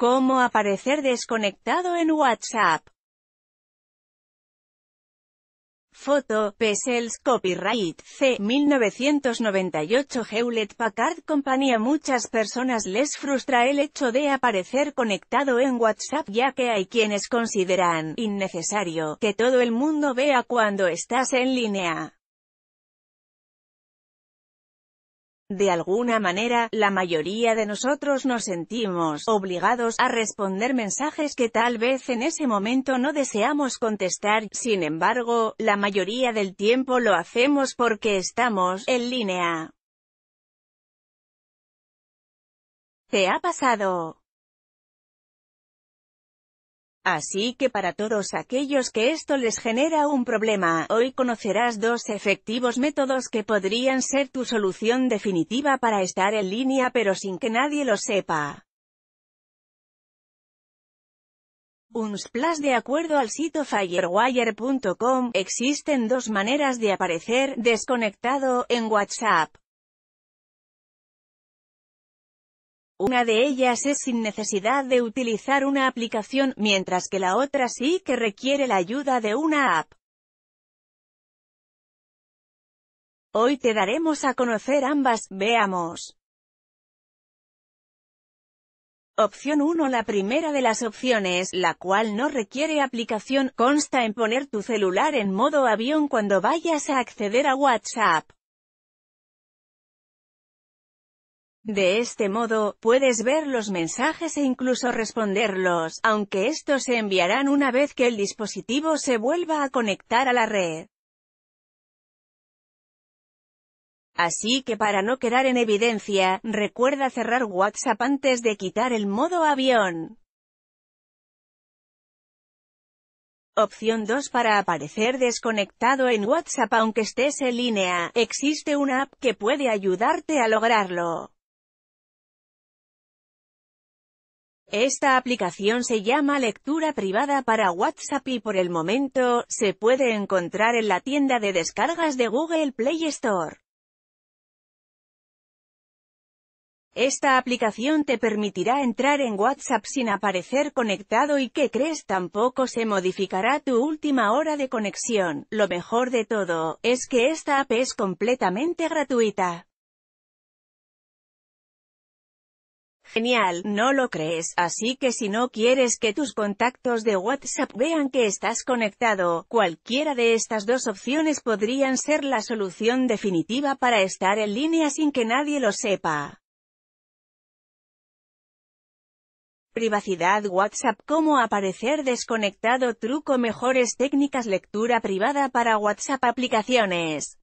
¿Cómo aparecer desconectado en WhatsApp? Foto, Pesels, Copyright, C. 1998 Hewlett Packard A Muchas personas les frustra el hecho de aparecer conectado en WhatsApp ya que hay quienes consideran innecesario que todo el mundo vea cuando estás en línea. De alguna manera, la mayoría de nosotros nos sentimos obligados a responder mensajes que tal vez en ese momento no deseamos contestar, sin embargo, la mayoría del tiempo lo hacemos porque estamos en línea. ¿Te ha pasado? Así que para todos aquellos que esto les genera un problema, hoy conocerás dos efectivos métodos que podrían ser tu solución definitiva para estar en línea pero sin que nadie lo sepa. splash De acuerdo al sitio firewire.com, existen dos maneras de aparecer desconectado en WhatsApp. Una de ellas es sin necesidad de utilizar una aplicación, mientras que la otra sí que requiere la ayuda de una app. Hoy te daremos a conocer ambas, veamos. Opción 1 La primera de las opciones, la cual no requiere aplicación, consta en poner tu celular en modo avión cuando vayas a acceder a WhatsApp. De este modo, puedes ver los mensajes e incluso responderlos, aunque estos se enviarán una vez que el dispositivo se vuelva a conectar a la red. Así que para no quedar en evidencia, recuerda cerrar WhatsApp antes de quitar el modo avión. Opción 2 para aparecer desconectado en WhatsApp aunque estés en línea, existe una app que puede ayudarte a lograrlo. Esta aplicación se llama Lectura Privada para WhatsApp y por el momento, se puede encontrar en la tienda de descargas de Google Play Store. Esta aplicación te permitirá entrar en WhatsApp sin aparecer conectado y que crees tampoco se modificará tu última hora de conexión. Lo mejor de todo, es que esta app es completamente gratuita. Genial, ¿no lo crees? Así que si no quieres que tus contactos de WhatsApp vean que estás conectado, cualquiera de estas dos opciones podrían ser la solución definitiva para estar en línea sin que nadie lo sepa. Privacidad WhatsApp Cómo aparecer desconectado Truco Mejores técnicas Lectura privada para WhatsApp Aplicaciones